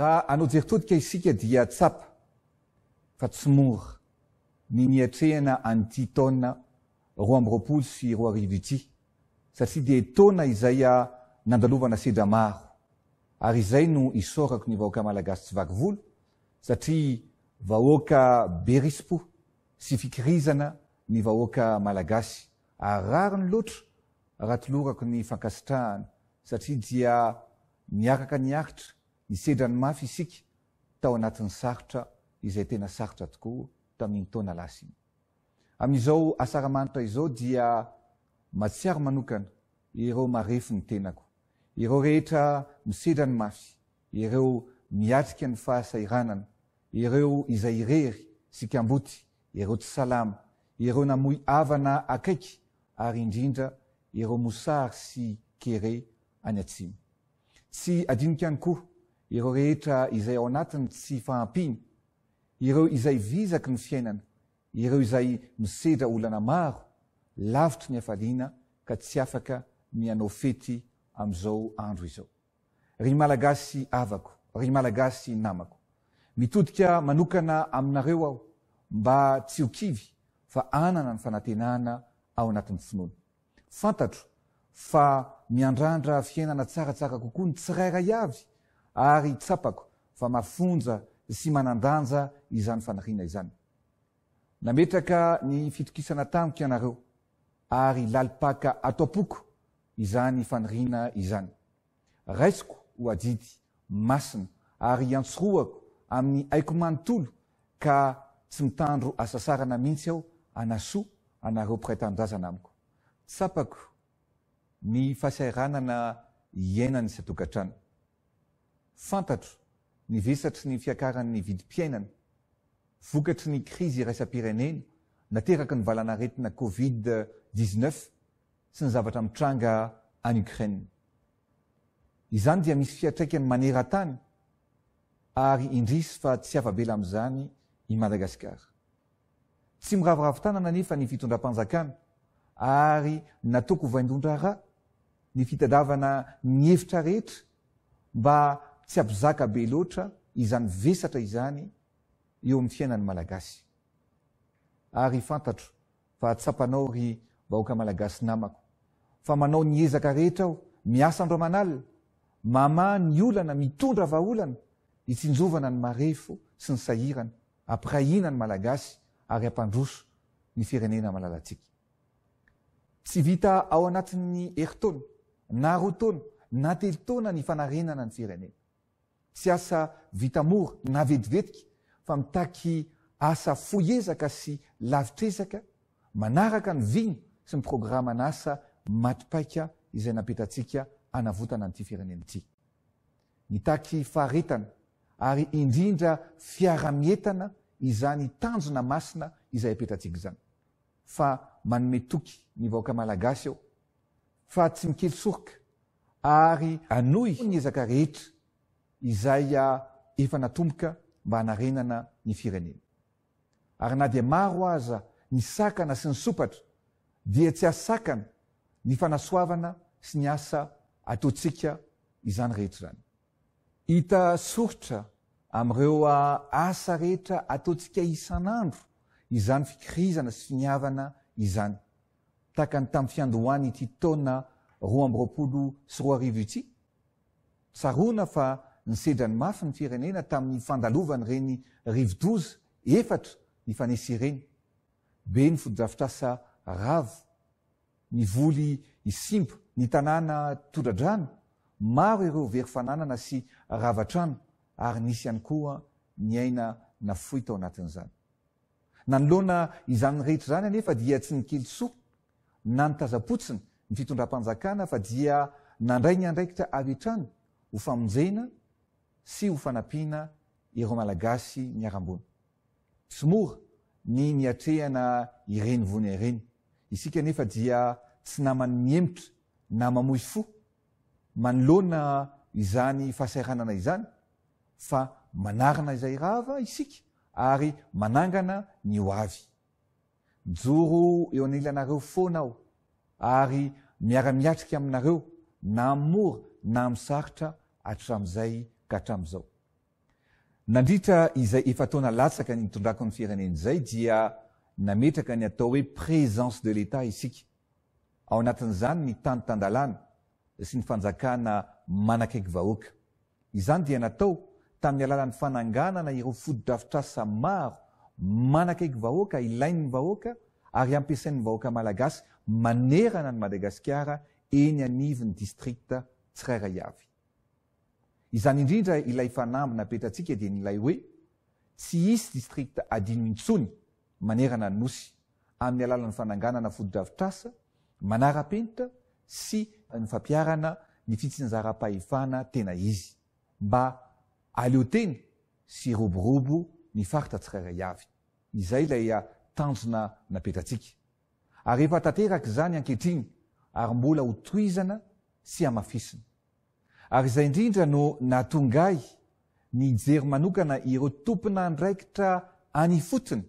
rah anao jeritodika isika dia tsapo fa tsymora ny niatrehana anty taona roa amyroapolo sy roarivity satria de tona izay a ah, nandalovana sedra maro ary izay no isôrako ny vahoaka malagasy tsy vakvolo satria vahoaka berispo sy fikirizana ny vahoaka malagasy a raryny loatro rahatolorako ny fankasitrahana satria dia niaraka ny aritra misedrany mafy isika tao anati'ny sarotra izay tena sarotra tokoa tamtonalas iny amizao asaramanitra izao dia matsiary manokana ereo marefo ny tenako ireo rehetra misedrany mafy ireo miatriky ny fahasairanana ireo izay irery sykamboty ireo tsy salama ireo namoy avana akaiky ary indrindra ireo mosary sy kere any atsimy tsy adinik any koa ireo rehetra izay ao anatiny tsy fahampiny ireo izay vizaky ny fiainana ireo izay misedra olana maro lavitr ny afaiana ka sy afak maofeyazaoandroao y malagasy avako y maagasy namako mitodika manokana aminareo aho mba tsy okiy fa n fa miandrandra fiainana saaaa kokoa ny tsirairaiavy ary tsapako fa mafonja sy manandanja izany fanrina izany nametraka ny fitokisana tamiko ianareo ary lalipaka ato poko izany fanirina izany raisiko o adity masina ary antsoroako amin'ny aiko manotolo ka tsy mitandro asasarana mihntsy aho anaso anareo pretandazana amiko tsapako ny fasiaranana ianany satokatrany fantatro ny vesatry ny fiakaran'ny vidimpiainana vokatry ny krizy raisapirenena nateraky ny valanaretina covid dneuf sy ny zavatra mitranga any kraisaarfa tsy avabela amzany i madagasikara tsy miravoravtanan nefa ny fitondram-panjakana ary natoko vaindondra ra ny fitadavana ny hevitra rehetra mba tsy apizakabe loatra izany vesatra izany eo amy fainany malaayfaonezaka rehetraao miasandromanala mama ny olana mitondra avaolana itsinjovana ny marefo sy ny sairana aanny maaas yeaak sy vita ao anatin'ny ertôn na roton na telotona ny fanarenana ny firenena tsy asa vitamora navetivetika fa mitaky asa fo ezaka sy lavitrezaka manaraka ny vino sy my programanasaa aky faretana ary indrindra fiara-mietana izany tanjona masina izay apetratsika zanyaoeokyoayo fa tsy mikely sorika ary anoyy ezaka rehetra izay a ah, efa natomboka mba anarenana ny firenena ary na de maro aza ny sakana sy ny sopatra dia tsy asakana ny fanasoavana sy ny asa ataotsika izany rehetra zany hita sorotra amreo a ah, asa rehetra ataotsika isan'andro izany fikirizana sy finiavana izany takany tamn'ny fiandohany ity taona ro amb ropolo sy roa rivo ity tsarona fa ny sedrany mafy ny firenena tamin'ny fandalovany reny rivo dozy efatra ny fanesy reny be nfodjafitrasa ra ny voly isimba ny tanàna todradrana maro ireo very fananana sylona izanyrehtra zany anefa dia tsy nykelyso na nytazapotsiny ny fitondra-aana fa dia nandrainy andraikita a trany ho famnjena sy ho fanapiana ireo malagasy mi arambony smora ny niatrehana ireny vonyaireny isika nefa dia tsy namany miemtra na mamozy fo manona izanyhaaana izany fa anaina izay aa isika ary anangana ny oay joro eonianareo foanaao ary miaramiatriky aminareo na mora na msaritra atramzay aiizay eaonaaa ionrako ny firenenzay diaaeaknyatao oe éenedeeazany asy aaaaa zanydia natao tamin'ny alalan'ny fananganana iro fodi-drafitrasa maro manakaiky vahoaka ilainny vahoaka aryampiasaiy vahoakaalaa manerana ny madagasikara eny aniviny distrikta tsiraira iavy izany indrindra ilay fanamby napetratsika de nylay hoe tsy hisy district adino intsony manerana nosy amin'ny alalan'ny fananganana fodi-dravitrasa manarapenitra sy ny fampiarana ny fitsinjarapahifana tena izy mba aleoteny sy roborobo ny fartasiraayaan ah, efatateraky zany ankehtriny ary mbola hotoizana sy amafisina ary zay indrindra no natonga ay ny jery manokana ireo tompona ndraikitra any fotiny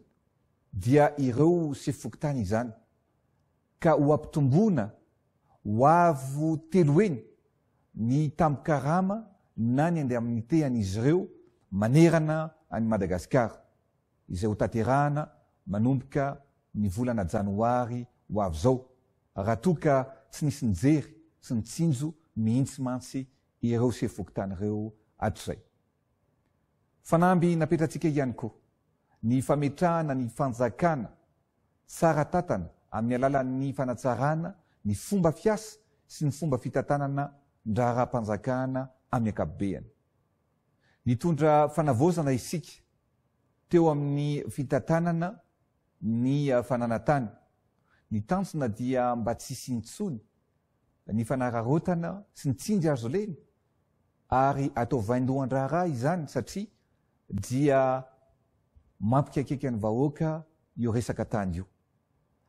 dia ireo sefifokotany izany ka ho ampitombona ho avo telo eny ny tamokarama na ny andeha amin'ny tehan'izy reo manerana any madagasikara izay ho taterahana manomboka ny volana janoary ho avy zao raha toka tsy misynyjery tsy nitsinjo mihintsy mantsy reooktanreoataanamby napetratsika ihany koa ny fametrahana ny fanjakana saratantana amin'ny alala''ny fanatsarana ny fomba fiasa sy ny fomba fitaanaadraaa tondra fanavozana isika teo amin'ny fitatanana ny uh, fananatany ny tansona dia mba tsisintsony ny fanararotana sy ny tsinjy azo leny ary atao vaindoan-draha raha izany satria dia mampikakaiky any vahoaka io resaka tany io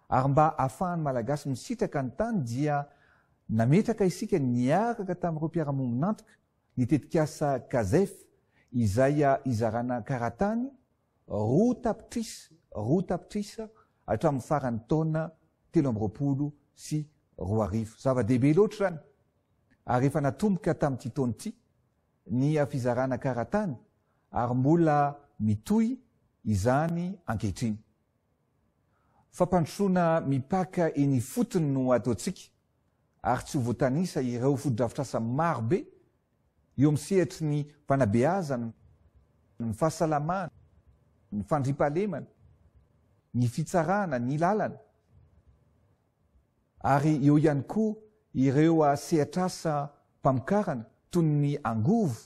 ary mba ahafahany malagasy misitraka nytany diaaeaka naaka tamro piaramominanok eikasaa izay izrana karahtany ro tapirisro apiris atray fara'ny tana teo amy roaolo sy roaio ava-debeloataaaomboka tamtytonyty ny afizarana karatany ary mbola mitoy izany ankehtriny fampandrosoana mipaka eny fotony no ataotsika ary tsy ho voatanisa ireo fodo-dravitra asa marobe eo ami' sehatry ny mpanabeazana ny fahasalamana ny fandri-paalemana ny fitsarana ny lalana ary eo ihany koa ireo a sehatr asa mpamokarana toyny angovo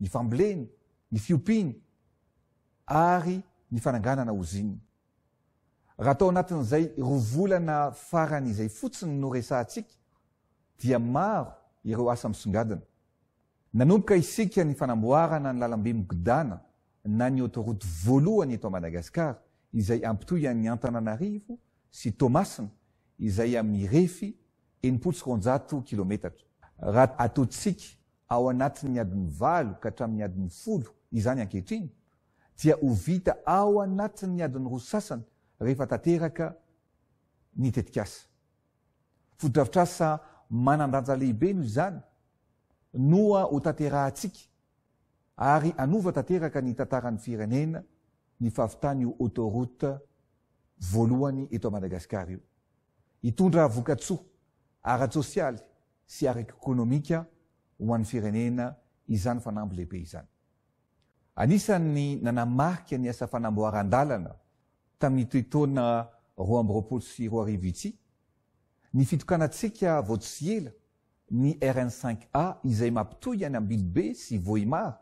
ny fambleny ny fiopiny ary ny fananganana ozin rahaatanatnzay onaanizay fotsiny nok dia ao ireo asaamsongadina ambo isika ny fanamboarana ny lalambe mogdana na ny autoroto voalohany atao madagasikar izay ampitoyan'ny antananarivo sy tômasina izay amiyrefy enimpotsy ronjato kilômetatra raha ataotsika ao anatinny adin'ny valo ka hatramin'ny adin'ny folo izany ankehtriny dia ho vita ao anatinny adiny ro sasany rehefa tateraka ny tetik asa fodotrafitrasa manandraja lehibe noho izany noa ho taterantsika ary anova tateraka ny tantaran'ny firenena ny fahavitany io autorouta voalohany eto madagasikara io hitondra avokatsoa arasosialy sy arak ônômika hoany firenena izany fanambo leibe izany anisany anamarka ny asa fanamboaradalana tami'nytoetona roambropo sy roriy ny fitokanatsika votsy ela ny rna izay mampitoa ny ambilybe sy vomar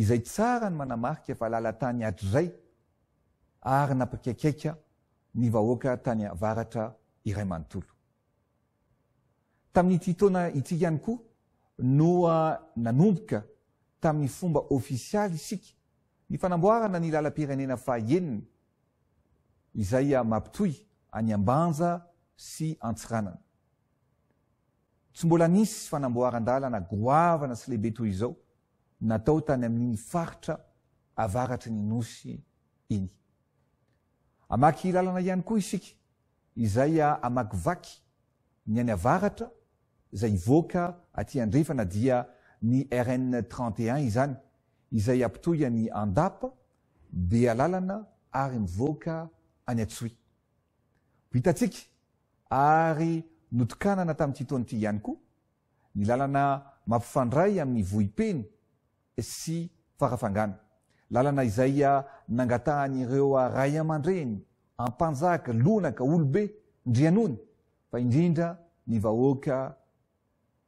izay tsarany manamarka faaayaatra raymantolo tamin'nytihtaoana ity ihany koa noa nanomboka tamin'ny fomba officialy isika ny fanamboarana ny lala-pirenena faheniny izay a mampitoy any ambanja sy antsiranana tsy mbola anisy fanamboarandalanagoavana sy lehibe toy izao natao tany amin'n'iny faritra avaratry ny nosy iny amaky lalana ihany koa isiky izay a amakyvaky ny any avaratra zay ivoka atyandrifana dia ny rnteu izany izay apitoy any andap de lalana ary mivoaka any atsoy itatik ary nookanana tamty tony ty ihany koa ny lalana mampifandray aminny voipeny sy farafangan laana izaya ah, nangatahan'reoa ah, ray ama-dreny ampanjaka lonaka olobe ndrianony fa indrindra ny vahoaka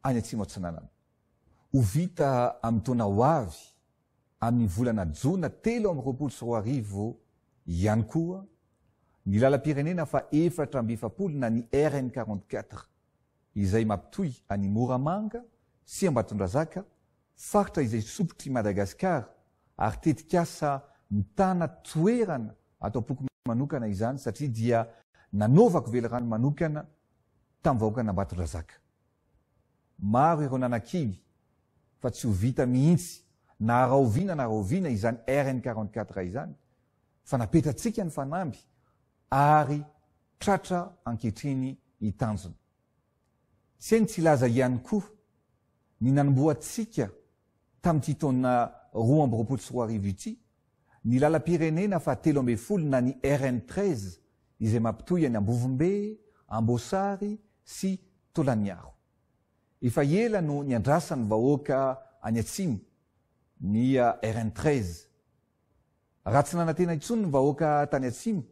any atsyma-tsananan ho vita am'y toana o avy amin'y volana jona telo amy roapolo sy roa arivo ihany koa ny lala-pirenena fa efatra mbifapolo na ny rn 4uarant4at izay mampitoy any moramanga sy ambaton-drazaka faritra izay sopotry i madagasikar ary tetikasa mitana toerana atao poko manokana izany satria dia nanovako vely rano manokana tam vahoka na ambaton-drazaka maro ireo nanakily fa ty ho vita mihitsy naaoina naaina izany rn4 rahy izany fa aeaika n a ytratra aketriny itanjona tsy eny tsy laza ihany koa ny nanmboatsika tam'yty tona roamby ropoosy rorio ity ny lalapirenena fa telo ambe folo na ny rnt izay mampitoyany ambovombe ambosary sy tolaniaro efa iela no ni andrasa ny vahoaka any atsimy ny rntrei raha tsy nanatena itsony ny vahoaka tany atsimy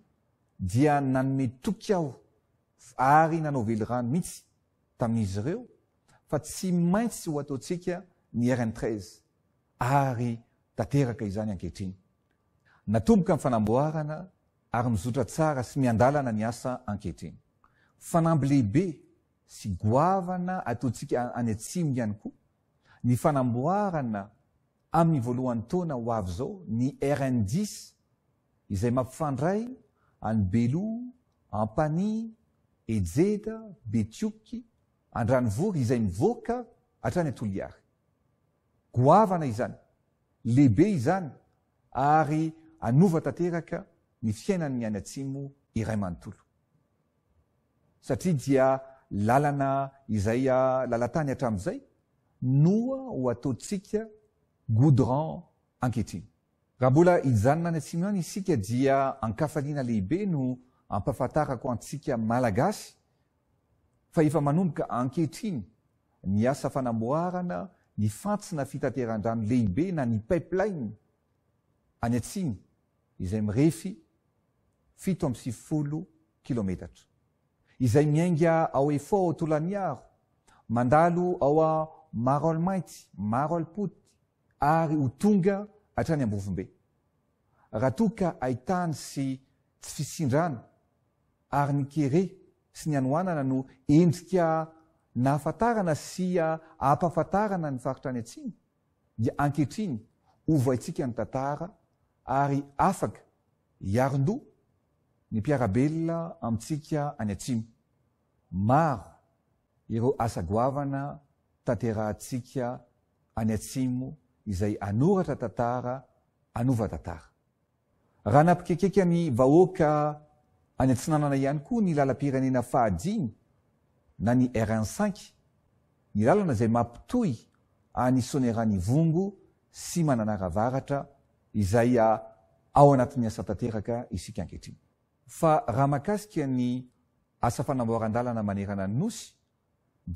dia nanome toky aho ary nanao vely rano mihitsy tamin'izy reo fa tsy maintsy ho ataotsika ny rntrei ayyaehnaaboa arymizotra tsara sy miandalana n asa akehtriny fanablehibe sy goavana ataontsika any atsimo ihany koa ny fanamboarana amin'ny voalohan'ny taona ho avy zao ny rndix izay mampifandray anybelo ampany ejeda betioky andrani vory izay mivoaka hatrany atolo iary goavana izany lehibe izany ary anova tanteraka ny fiainanyny any antsimo iray manontolo satria dia lalana izaya ah, lalatany hatramnzay noa ho ataotsika goudran ankehtriny raha mbola hijanona any atsiny any isika dia ankafaliana lehibe no ampafatarako antsika malagasy faefa manomboka ankehtriny ny asa fanaboarana ny fantsina fitateran-drano lehibe na ny pipelaine any atsiny izay mirefy fito amsify folo kilômetatra izay miainga ao efa tolany aro mandalo ao a mar ôle maity mar ol poty ary ho tonga atrany ambovombe raha to ka aitany sy tsy fisindrana ary ny kere sy ny anoanana no endrika naafatarana sya ampahafantarana ny faritrany atsiny dia anketriny ova aitsika ny tatara ary afaka iarondoh ny piarabelna amintsika any atsimo maro ireo asagoavana tanteratsika any atsimo izay anoratra tatara anovatatara raha napikekekany vahoaka any atsinanana ihany koa ny lalapirenena fahainy na ny rncin ny lalana zay mampitoy any sonerany vongo sy mananaravaratra izay ah, ao anati'ny asatateraka isik ankehtriny fa raha mahkasik ny asafanamboarandaana manerana nosy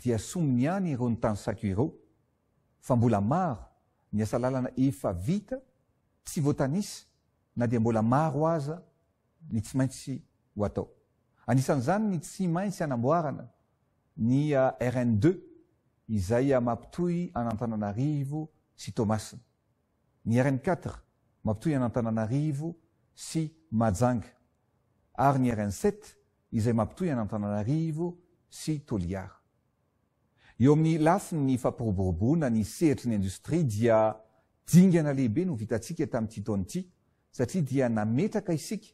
dia somny any iro ny tany sao ireo fa mbola maro ny asa lalana efa vita tsy oas nadmbolaaz ny ty mainty h aan'zany ny tsy maintsy anamboaana ny rnd ah, izay ah, mampitohy anatanana arivo sy tomasi ny rn4 mampitoy anatanana arivo sy majanga ary ny rnset izay mampitoy anantanana arivo sy toliar eo amin'ny lafi ny fampiroboroboana ny seritri ny industrie dia dinganalehibe no vitatsika tami'tytaonyty satria dia nametraka isika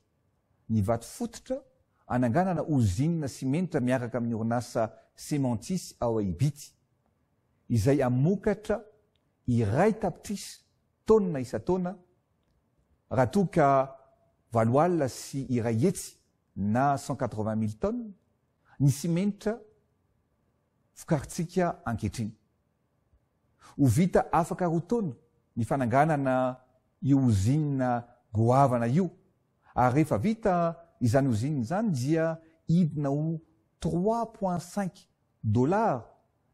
ny vat fototra ananganana ozinna symentra miaraka amin'y orinasa sementis ao aibity izay amokatra iray tapitris tona isatona rahatoka valoalna sy iray hetsy na cent quatre-vingt mille tonne ny sementra fokaritsika anketriny ho vita afaka rotaona ny fananganana io ozinna goavana io ary rehefa vita izany hozinina zany dia idina ho trois point cinq dollare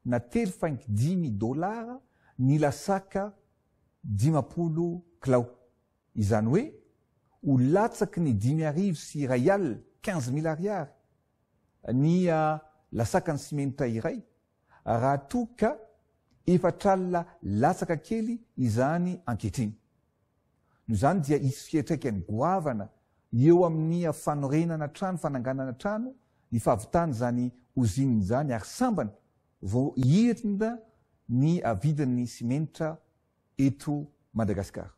na telo faing dimi dollare ny lasaka dimapolo kilao izany hoe o latsaky ny dimy arivo sy ray al quinze mille ariary ny a ah, lasakany sementra iray raha to ka efatra alna latsaka kely izany anketriny no zany dia isy fietraikany goavana eo amin'nya ah, fanorenana trano fananganana trano ny fahavitany zany ozininy zany ary sambana vo irina ny avidin'ny sementra eto madagasikara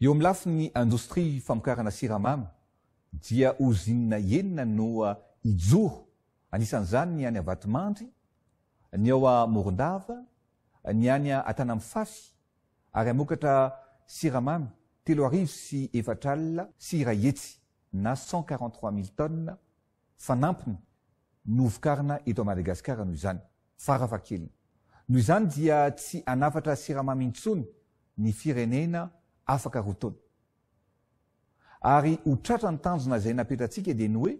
eo amiylafi ny indostrie famokarana siramamy dia ozinna enina noa ijoro anisan'zany ny any avatimandry ny ao a morndava ny any atana am fafy ary aokatra siramamy telo arivo sy efatrala s rae na cent quarante trois mille ton fanampny n vkana etomadagasarno ozny dia tsy anafatra siramamy intsony ny firenena afaka rotna ary ho tratra ny tanjona zay napetra atsika ede ny oe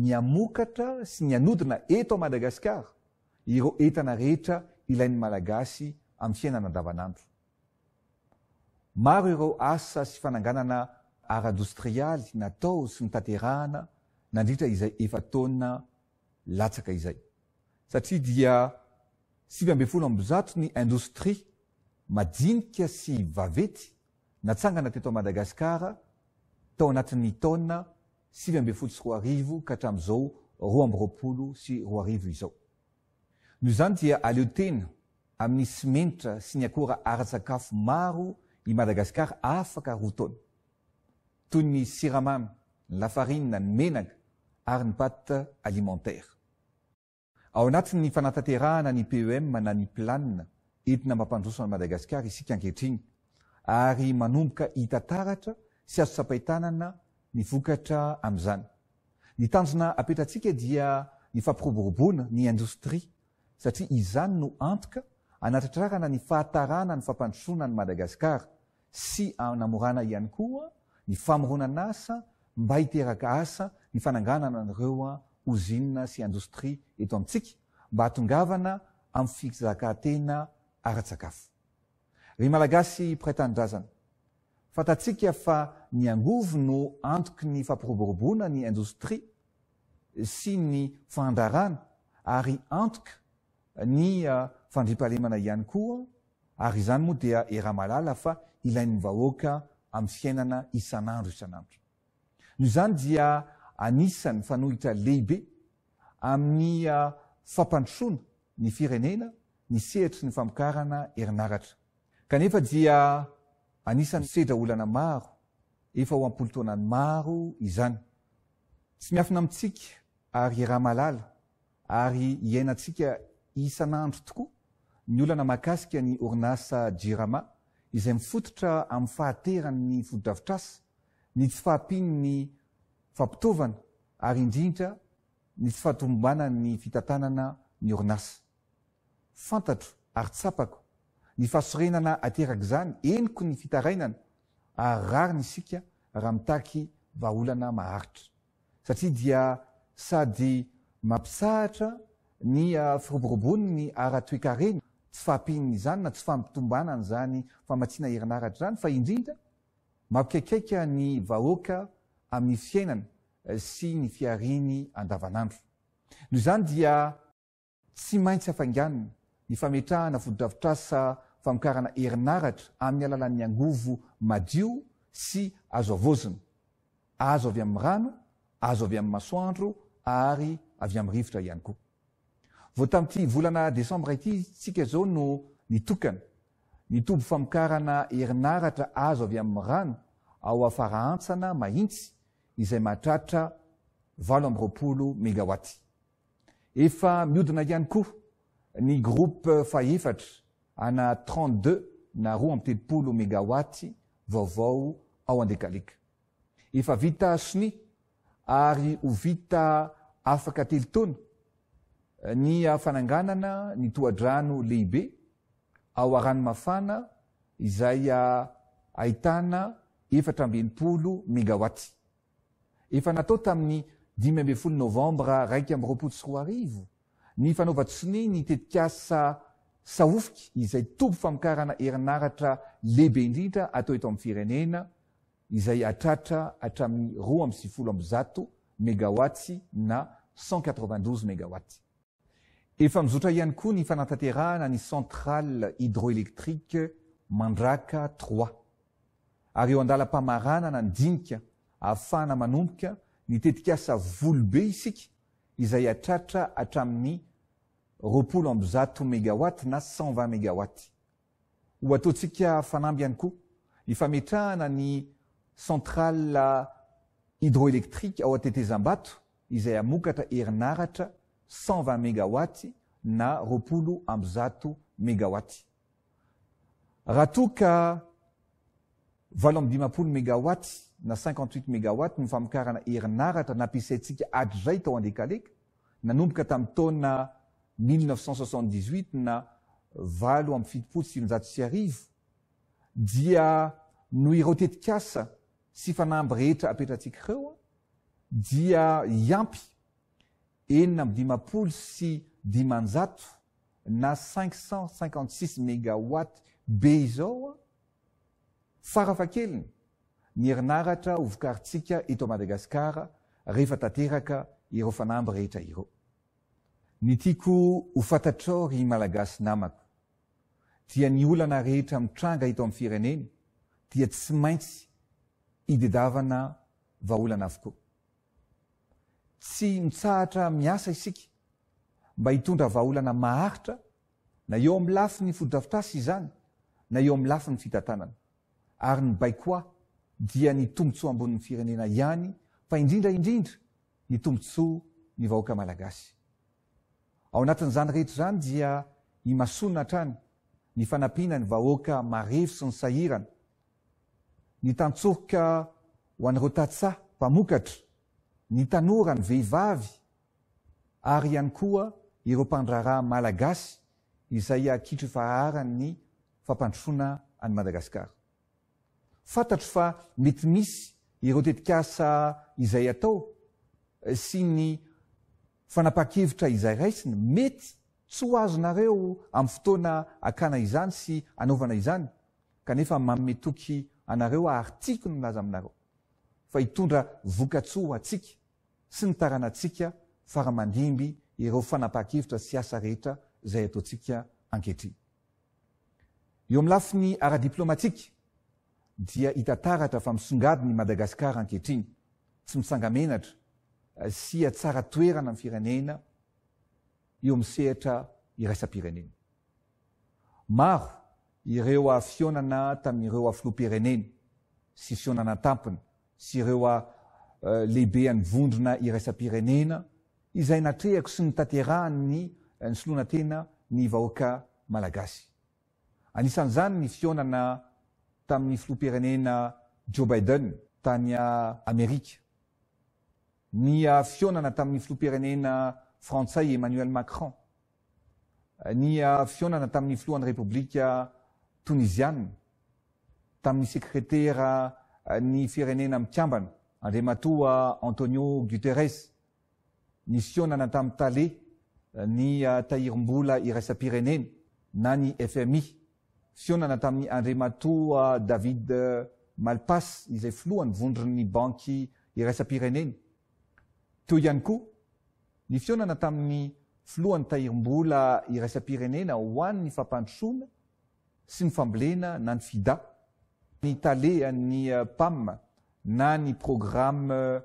ny amokatra sy ny anodina etoo madagasikara ireo etana rehetra ilan'ny malagasy amy fainadaao reo asa sy fananganana aidosrialy natao sy ny tarahananania izay eaaadia siybefooazato ny indostri mainika sy vavety natsangana teto madagasikara taoaat'nyinoyia aeoena amin'y symentra sy ny akora aratsakafo maro i madagaskara afakaratynyiaa ny aai nyenaka ayny pataienaany fanatateahanany pe nany la etina mampanroonnymadagasar isik ankehtriny ary manomboka hitataratra sy azosapahitanana ny vokatra am'zany ny tanjona apetratsika dia ny fampiroboroboana ny indostri satria izany no antoka anatratrarana ny fahatarana ny fampanosona ny madagasikar sy anamorana ah, iany koa ny famoronana asa mba hiterak asa ny faagaaa nreoa i sy indostrieas fizaktena ara-tsakafo re malagasy preteandrazana fatatsika fa ny angovo no antoky ny fampiroborobona ny indostri sy ny fandrarana ary antoka ny euh, fandripahemana ihany koa ary zany moa dia eahmalala fa iaiahoak ay ainaanr nzany dia anisany fanohitra lehibe amin'ny euh, fampanosona ny firenena ny sehitry ny famokarana erinaratra kanefa dia anisan'ny sedra olana maro efa ho ampolotoanany maro izany tsy mihafina amintsika ary rah malala ary iainatsika isan'andro tokoa ny olana makasika ny ornasa jirama izay mifototra amin'ny fahateranny fodo-dravitrasa ny tsy fahapiny ny fampitaovana ary indrintra ny tsy fahatobanany fitatanana ny ornas fantatro ary tsapako ny fahasorenana ateraka zany enyko ny fitarainana arrariny isika rahamitaky vaholana maharitra satria dia sady mampisahatra ny ah, firoboroboniny ara-toekareny tsy fahpihnny zany na tsy fampitobanany zany famatsina erinaratra zany fa indrindra mampikaikaika ny vahoaka amin'ny fiainana eh, sy ny fiariny andavanandro nohozany dia tsy maintsy afainganna ny fametrahana fododravitrasa famokarana erinaratra amin'ny alalan'ny angovo madio sy azo avoziny azo avy amiy rano azo avy amy masoandro aryayamy rivotra aykotyvolana desembra ity sika zao no oa obo famokaana erinaratra azo avy amiy rano ao afaraansana maintsyaroapooéaaiodina ihany koa ny grope fahefatra ana trentedeux na roa amb telopolo mégawaty vaovao ao andekaleka efa vita soni ary ho vita afaka telo taony ny a fananganana ny toadrano lehibe ao arano mafana izay a ah, aitana efatra ambenipolo mégawaty efa natao tamin'ny dimyimbe folo novambre raiky amiy roapotsy ro arivo ny fanaova soni ny tetikasa saofoky izay tombo famikarana erinaratra lehibe indrinitra atao eto ami'ny firenena izay atratra atramin'y roa am sifolo amzato mégawat na c92 mégawat eizotra ihay koa ny fanataterahana ny centrale hydroelektrike mandraka t aryeoandalapamarana nandinika ahafahana manomboka nytetikasa volobe isik izay atratra atramin'ny ropolo ambzato mégawat na centvit mégawat o ataotsika fanamby any koa yfametrahana ny central hidroelektrikue ao atetezam-bato izay amokatra erinaratra cetvit mégawat na roapolo ambzato mégawat aho amipolo mégawat na cina mégawat famokarana erinaratra napisaytsika atrzay tao andekaleka nanomboka tami'y taona mneufenso8 na valo am fitipolo syonjato sy arivo dia no ireo tetikasa sy fanamby rehetra apetratsika reoa dia iampy enina amdimapolo sy dimanjato na cinq cent cinquante six mégawat be izaoa farafa kelny ny erinaatra ovokaritsika etomadagasikara reefatateaka ireo fanamby rehetra iro ny tiako ho fatatrory malagasy namako dia ny olana rehetra mitranga ito ami'y firenena dia tsy maintsy idedavana vaaolana avokoa tsy mitsahatra miasa isika mba hitondra vaaolana maharitra na eo amlafi ny fodrafitrasy izany na eo amy lafi ny fitatanana ary ny baikoa dia ny tombotsoa ambonynny firenena ihany fa indrindra indrindra ny tombontsoa ny vahoaka malagasy ao anatin'izany rehetra zany dia ny masonahatrany ny fanapina ny vahoaka marevo sy ny sahirana ny tantsohoka ho an'reo tatsa mpamokatra ny tanora ny vehivavy ary ihany koa ireo mpandrarah malagasy izay akitro ifaharanny fampantsoana any madagasikara fantatro fa mety misy ireo tetikasa izay atao eh, sy ny fanapahkevitra izay raisiny mety ts azo nareo amiy fotoana akana izany sy anaovana izany kanefa mameoky anareo ai milaza aminareo fa itondra vokat atsik sy ytaaikaakevira elafy aradiplômatiktaatra fa misongadyny madagasikar anketriny tsy mitsangamenatra sia tsara toerana amiy firenena eo ami' sehatra irasa-pirenena maro ireo a fionana tamin''ireo a filoa pirenena sy fionana tampony sy ireo a eh, lehibe anyvondrona irasa-pirenena izay natrehako sy ny taterahany ny eh, soloana tena ny vahoaka malagasy anisan'zany ny fionana tamin'ny filoa pirenena jobiden tanya eh, amerika nya fionana tamin'y filoapirenena frantsay emmanuel macron ny a fionana tamin'y flohan'ny republika tonizian tamin'y secretera eh, ny firenena mikiambana andrema toa eh, antônio guteres ny fionana tami'y tale eh, ny tahirom-bola irasa-pireneny na ny fmi fionana tami'y andrema toa david malpas izay filohany vondronny banky iraisapireneny teo ihany koa ny fionana tamin'ny filohan'ny tahirym-bola iraisapirenena hoany ny fampandrosoana sy ny fambilena na ny fida ny taleha'ny eh, pam na ny programme eh,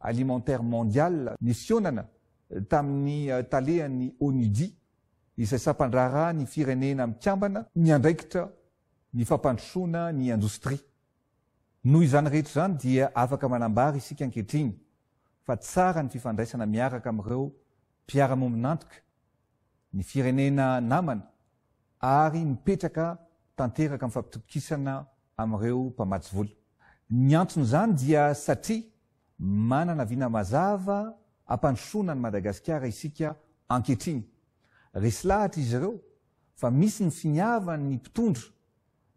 alimentaire mondial ny fionana eh, tamin'ny talehany anudi isay sampandrara ny firenena amtambana ny andraikitra ny fampandrosoana ny indostrie noho izany rehetra zany dia afaka malambary isika ankehtrigny fa tsara ny fifandraisana miaraka am'ireo mpiaramombinantoka ny firenena namana ary mipetraka tanteraka ami'yfampitookisana am'reo mpamatsy vola ny antony zany dia satria manana vina mazava ampandrosona any madagasikara isika anketrina resy lahatra izy reo fa misy ny finava ny mpitondra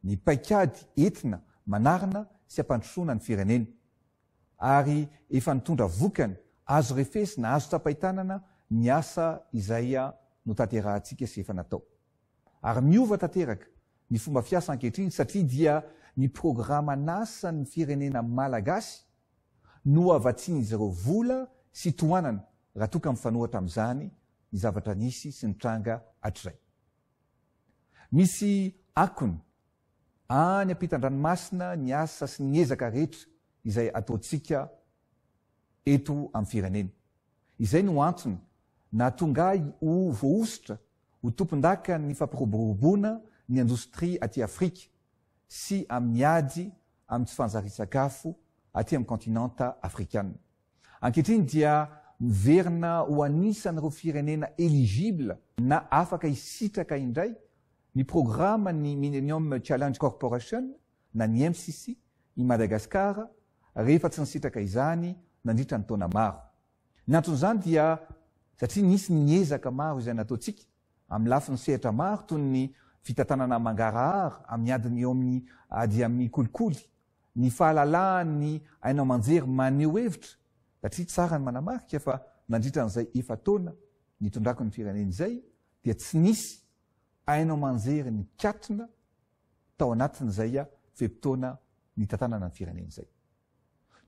ny paikady entina manarina sy ampandrosoana ny firenena ary efa nitondra vokany azo refesy na azo tsapahitanana ny asa aya nosika sy ny fomba fiasankehtriny satria dia ny programa anasany firenenamalagasy no avatsiny izyreo vola syaahokfnoaa amzany n zavanis sy agasy akony any ampitandranomasina ny asa sy ny ezaka rehetra izay ataotsika eto ami'y firenena izay no antony na atonga a o voahositra ho tompondaka ny fampiroboroboana ny indostrie aty afrika sy amin'ny ady ami'tsy fanjari sakafo aty amin'y continanta african ankehtriny dia miverina hoanisany ro firenena éligible na afaka hisitraka indray ny programma ny milenium challenge corporation na ny msc i madagascara rehefa tsy ny sitraka izany nandritra ny tona maro azanyaafehrmaro tony fitatanana mangaraara amyadinyeoamiy adakolikoly ny fahlalaaeyaaitrzayna ntondrakony fireneny zay dtsy nsy anaanjery ny kaon taoanatinyzay a feptona mitatanana ny fireneny izay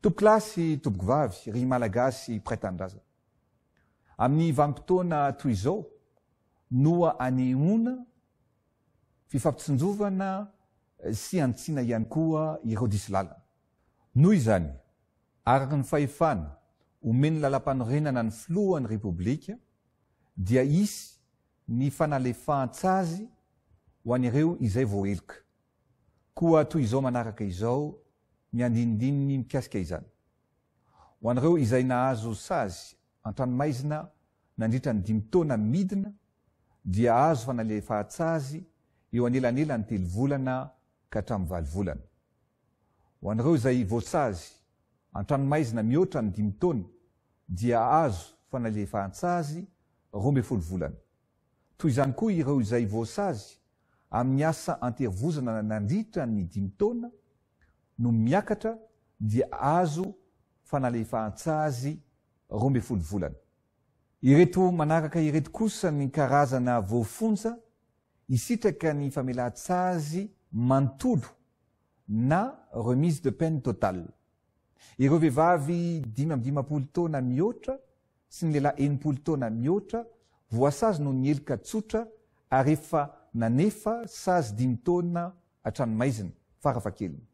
toboklasy tobokovavy ryy malagasy preteandrazana amin'ny vampotoana toy izao noa anyona fifapitsonjovana eh, syantsina ihany koa ireo diso lalana nohy zany araky ny faefana omeny lala-panorenana ny filohany repoblika dia isy ny fanalefats azy ho anireo izay voa eloka koa toy izao manaraky izao ny andinidinny mikasika izany o an'reo izay nahazo sazy an-tranomaizina nandritrany dimytaona ymidina dia azo fanalefahtsazy eoeelan'eoaaeozayvosazy atranomaizina mioatra ny ditona dia azo fanalefahatsazy obefolovolana toy zany koa ireo izay voasazy amin'ny asa anterivozana nandritra ny dimy taoana no miakatra dia azo fanaefats azy rombe folovolana ireto manaraka ireto kosa ny karazana voafonja isitraka ny famelats azy mantolo na remise de peine total ireo vehivavy dimmdiapolo tona mihoatra sy ny lelahy enimpolo tona mioatra voasazy no ny elika tsotra aryefa nanefa sazy dimy taona atramnymaizina farafa keliny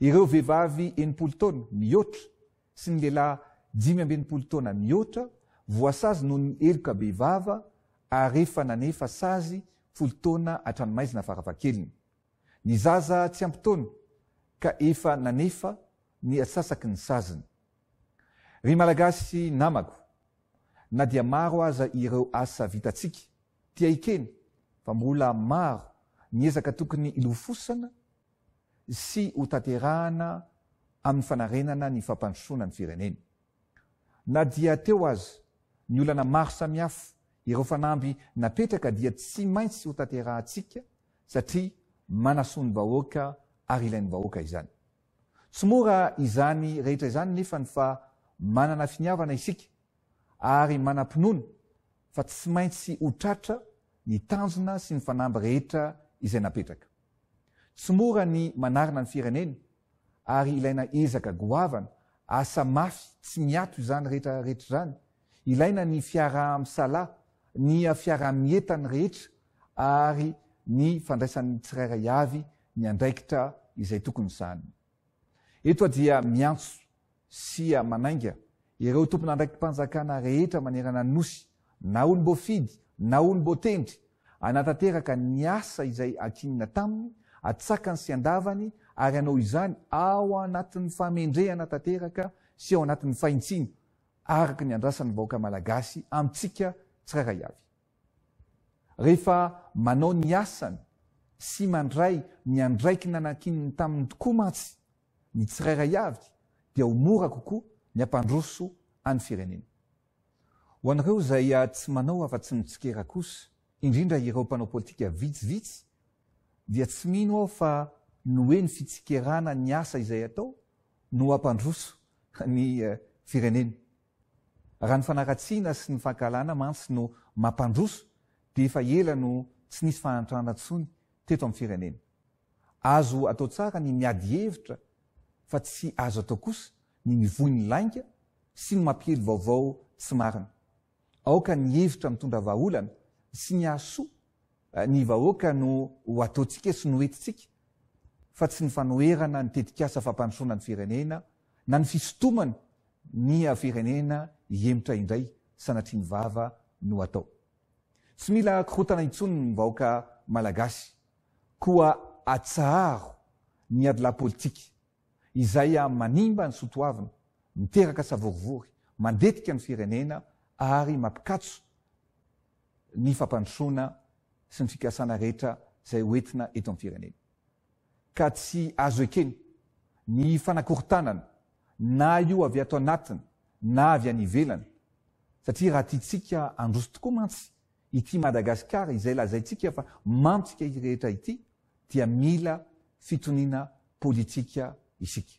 ireo vehivavy enimpolo taona mihoatra sy ny lehilahy jimy ambynimpolo taona mihoatra voasazy noho ny eloka bevava ary efa nanefa sazy polo taona atranomaizina faravakeliny ny zaza tsy ampitaona ka efa nanefa ny atsasaky ny saziny ry malagasy namako na dia maro aza ireo asa vitatsika tia ikeny fa mola maro ny ezaka tokony ilofosana sy ho taterahana aminy fanarenana ny fampandrosona ny firenena na dia teo azy ny olana maro samihafo ireo fanamby napetraka dia tsy maintsy ho tateratsika satria manasony vahoaka aryilany vahoaka izany smora izany rehetra izany nefa ny fa manana finiavana isika ary mana-pinony fa tsy maintsy ho tratra ny tanjona sy ny fanamby rehetra izay napetraka somora ny manarina ny firenena ary ilaina zaka goavana asa mafy tsy miato zany rehetrarehetrzany ilaina ny fiara amsala nyfiarahmietany ehetr aia ia aaianto saaa reo tompony andraiki panjakana rehetra manerananosy naolymbofidy na onymbotendry anatateraka ny asa izay akinina taminy atsakany sy an-davany ary anao izany ao anati'ny famendrehana tateraka sy aanatyfaisinadanyvhokalaas atsikairaa manao ny asany sy mandray ny andraiky nanakinny tamin'ny tokoa matsy ny tsiraray avy dea omora kokoa ny apandroso any firenena aeo zaya ah, tsy manao afa-tsy mitsikerakosy indrindra iropanao pôlitika vitsivitsy dia tsy mino aho fa no e ny fitsikerana ny asa izay atao no adroso synant nomadroso faelano tsy nisy faatrana tsony teto amnyfrenen azo atao tsara ny miady hevitra fa tsy azo atao kosa ny mivony lainga sy ny mampiely vaovao tsy mariny aoka ny hevitra mitondra vaaolana sy ny asoa ny vahoaka no ataotsika sy noetitsika fa tsy ny fanoerana nitetikasa fampandrosona ny firenena na ny fisotomany ny afirenena iemitra indray sanatriny vava no atao tsy mila korotana intsony ny vahoaka malagasy koa atsaaro ny ady lapolitika izay a manimba ny sotoavina miteraka asavorivory mandetika ny firenena ary mampikatso ny fampanosoana synyfikasana rehetra zay etina eto amy frenena ka tsy azo ekeny ny fanakorotanana na io avy ato anatiny na avy anyvelany satria raha ti tsika androso tokoa mantsy ity madagasikara izay lazay tsika fa mantsika i rehetra ity dia mila fitonina pôlitika isika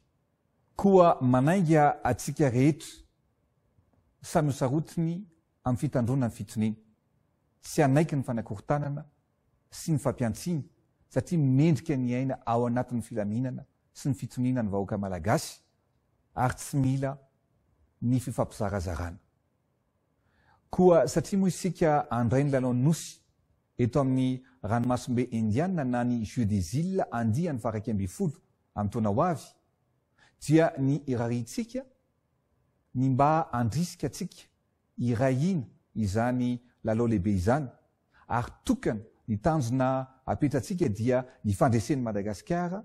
oa manainga atsika rehetra samy hosarotiny amiy fitandrona ny fitonina tsy anaiky ny fanakorotanana sy ny fampiantsina satria mendrika ny aina ao anatiny filaminana sy ny fitonina ny vahakaaabedi na nyeu dei andihany faak ambfolo onah dia ny irartsika ny mba andrisika atsika iray ina izany lalah lehibe izany ary tokany ny tanjona apetratsika dia ny fandreseny madagasikara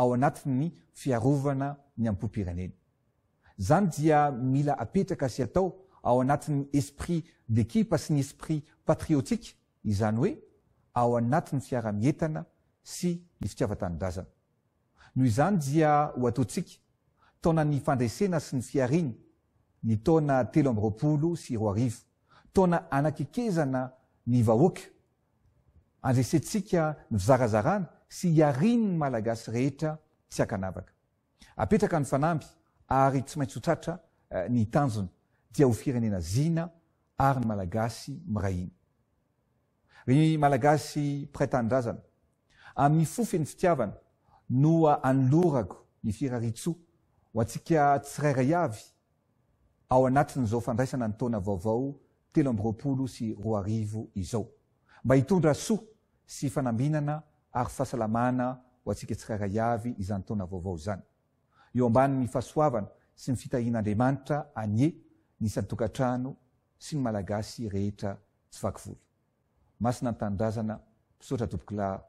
ao anati'ny fiarovana ny ampopirenena zany dia mila apetraka asy atao ao anatin'ny esprit d'ékipa sy ny esprit patriotike izany hoe ao anatin'ny fiara-mietana sy ny fitiavatandazana noho izany dia o ataotsika taona ny fandresena sy ny fiariny ny tana telo abraolo sy ri tona anakekezana ny vahoaka andesetsika ny fizarazarana sy iarinyny malagasy rehetra sy eakyam ary tsy maintsyotratra eh, ny tanjona dia ho firenena zina ary nymalagasyianaaa yfofeny fitiavana no anlorako ny firaritsoa ho antsika tsirairaavy aoanatnyzao fandraisana ny tona vaovao elo ambyroapolo sy roa arivo izao mba hitondra soa sy fanambinana ary fahasalamana o antsika tsirarayavy izany taona vaovao zany eo ambani 'ny fahasoavana sy mi fitahian'andriamanitra anye nisan'ny tokatrano sy ny malagasy rehetra tsy vaky volo masina ny tanydrazana mpisotra toboko la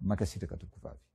makasitraka toboko vavy